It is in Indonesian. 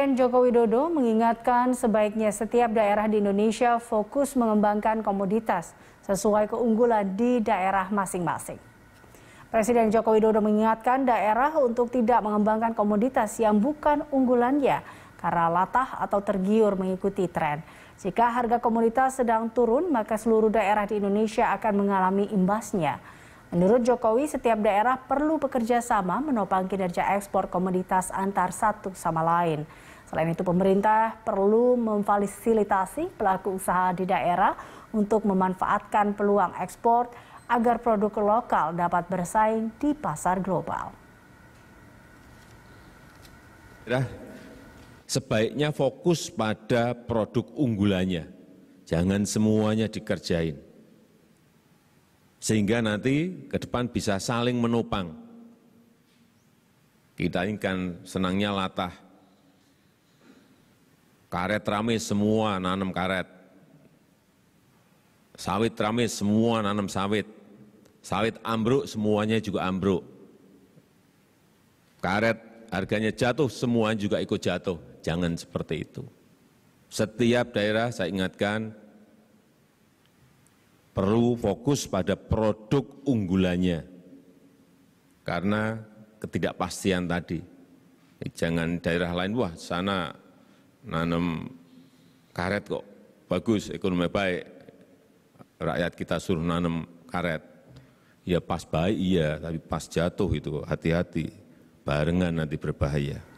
Presiden Joko Widodo mengingatkan sebaiknya setiap daerah di Indonesia fokus mengembangkan komoditas sesuai keunggulan di daerah masing-masing. Presiden Joko Widodo mengingatkan daerah untuk tidak mengembangkan komoditas yang bukan unggulannya karena latah atau tergiur mengikuti tren. Jika harga komoditas sedang turun, maka seluruh daerah di Indonesia akan mengalami imbasnya. Menurut Jokowi, setiap daerah perlu bekerja sama menopang kinerja ekspor komoditas antar satu sama lain. Selain itu, pemerintah perlu memfasilitasi pelaku usaha di daerah untuk memanfaatkan peluang ekspor agar produk lokal dapat bersaing di pasar global. Sebaiknya fokus pada produk unggulannya, jangan semuanya dikerjain sehingga nanti ke depan bisa saling menopang. Kita ini kan senangnya latah, karet rame semua nanam karet, sawit rame semua nanam sawit, sawit ambruk semuanya juga ambruk, karet harganya jatuh semua juga ikut jatuh, jangan seperti itu. Setiap daerah saya ingatkan perlu fokus pada produk unggulannya karena ketidakpastian tadi. Eh, jangan daerah lain, wah sana nanam karet kok, bagus, ekonomi baik, rakyat kita suruh nanam karet. Ya pas baik iya, tapi pas jatuh itu hati-hati, barengan nanti berbahaya.